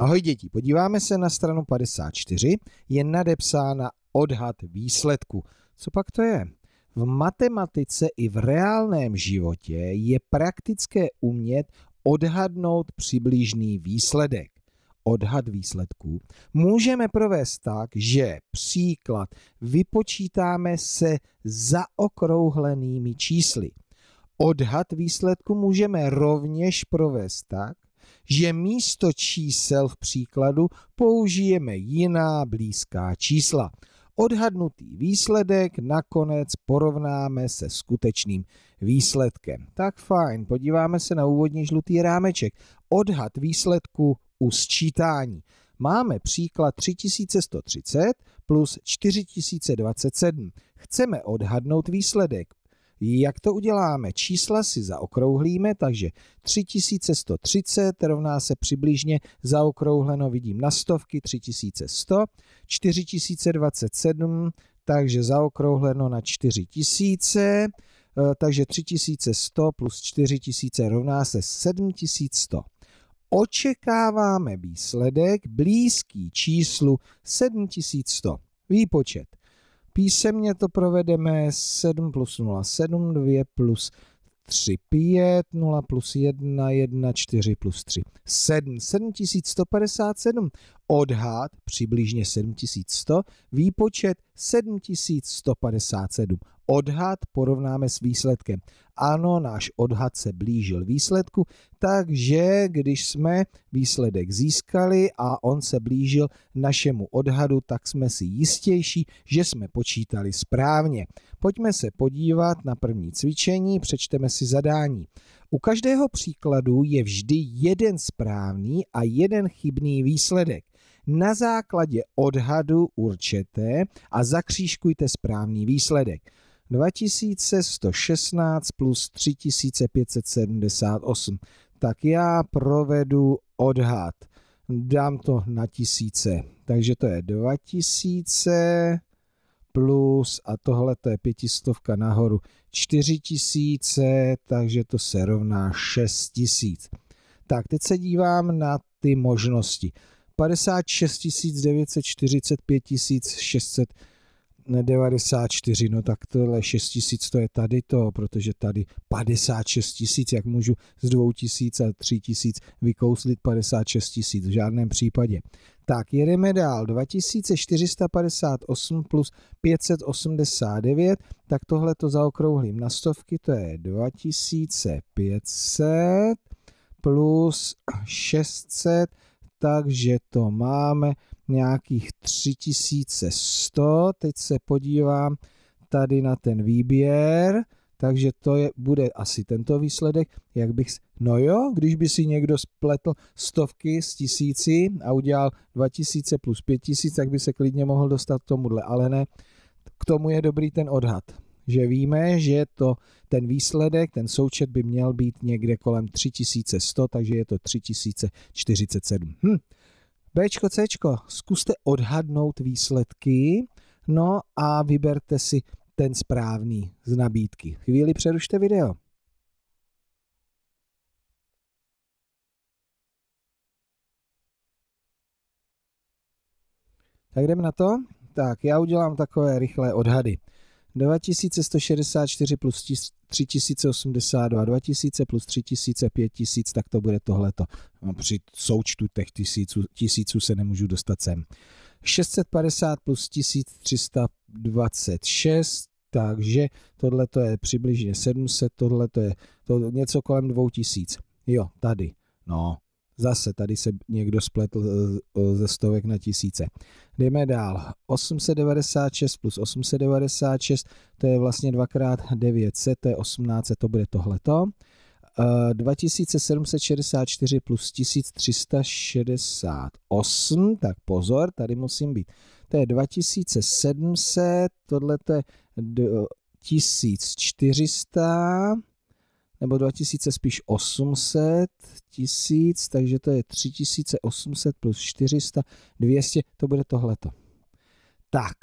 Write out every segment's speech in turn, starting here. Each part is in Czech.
Ahoj děti, podíváme se na stranu 54, je nadepsána odhad výsledku. Co pak to je? V matematice i v reálném životě je praktické umět odhadnout přibližný výsledek. Odhad výsledku můžeme provést tak, že příklad vypočítáme se zaokrouhlenými čísly. Odhad výsledku můžeme rovněž provést tak, že místo čísel v příkladu použijeme jiná blízká čísla. Odhadnutý výsledek nakonec porovnáme se skutečným výsledkem. Tak fajn, podíváme se na úvodní žlutý rámeček. Odhad výsledku u sčítání. Máme příklad 3130 plus 4027. Chceme odhadnout výsledek jak to uděláme? Čísla si zaokrouhlíme, takže 3130 rovná se přibližně zaokrouhleno, vidím na stovky 3100, 4027, takže zaokrouhleno na 4000, eh, takže 3100 plus 4000 rovná se 7100 očekáváme výsledek blízký číslu 7100. Výpočet. Písemně to provedeme 7 plus 0, 7, 2 plus 3, 5, 0 plus 1, 1, 4 plus 3, 7, 7157, odhad přibližně 7100, výpočet 7157, odhad porovnáme s výsledkem. Ano, náš odhad se blížil výsledku, takže když jsme výsledek získali a on se blížil našemu odhadu, tak jsme si jistější, že jsme počítali správně. Pojďme se podívat na první cvičení, přečteme si zadání. U každého příkladu je vždy jeden správný a jeden chybný výsledek. Na základě odhadu určete a zakřížkujte správný výsledek. 2116 plus 3578. Tak já provedu odhad. Dám to na tisíce. Takže to je 2000 plus a tohle to je pětistovka nahoru 4000, takže to se rovná 6000. Tak, teď se dívám na ty možnosti. 56 945 600 ne 94, no tak tohle 6 tisíc to je tady to, protože tady 56 tisíc, jak můžu z 2 tisíc a 3 tisíc vykouslit 56 tisíc, v žádném případě. Tak, jedeme dál, 2458 plus 589, tak tohle to zaokrouhlím na stovky, to je 2500 plus 600 takže to máme nějakých 3100. Teď se podívám tady na ten výběr, takže to je, bude asi tento výsledek, jak bych, no jo, když by si někdo spletl stovky z tisíci a udělal 2000 plus 5000, tak by se klidně mohl dostat k tomuhle, ale ne, k tomu je dobrý ten odhad že víme, že to, ten výsledek, ten součet by měl být někde kolem 3100, takže je to 3047. Hm. Bčko, Cčko, zkuste odhadnout výsledky, no a vyberte si ten správný z nabídky. Chvíli přerušte video. Tak jdeme na to. Tak já udělám takové rychlé odhady. 2164 plus 3082, 2000 plus 3000, 5000, tak to bude tohleto. No, při součtu těch tisíců, tisíců se nemůžu dostat sem. 650 plus 1326, takže tohle to je přibližně 700, tohle to je to něco kolem 2000. Jo, tady. No, Zase tady se někdo spletl eh, ze stovek na tisíce. Jdeme dál. 896 plus 896, to je vlastně dvakrát 900, to je 18, to bude tohleto. 2764 eh, plus 1368, tak pozor, tady musím být. To je 2700, tohle je 1400, nebo 2000 spíš 800 tisíc, takže to je 3800 plus 400, 200, to bude tohleto. Tak,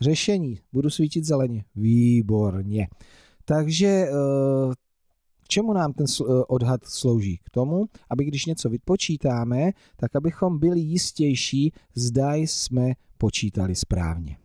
řešení, budu svítit zeleně, výborně. Takže k eh, čemu nám ten eh, odhad slouží? K tomu, aby když něco vypočítáme, tak abychom byli jistější, zda jsme počítali správně.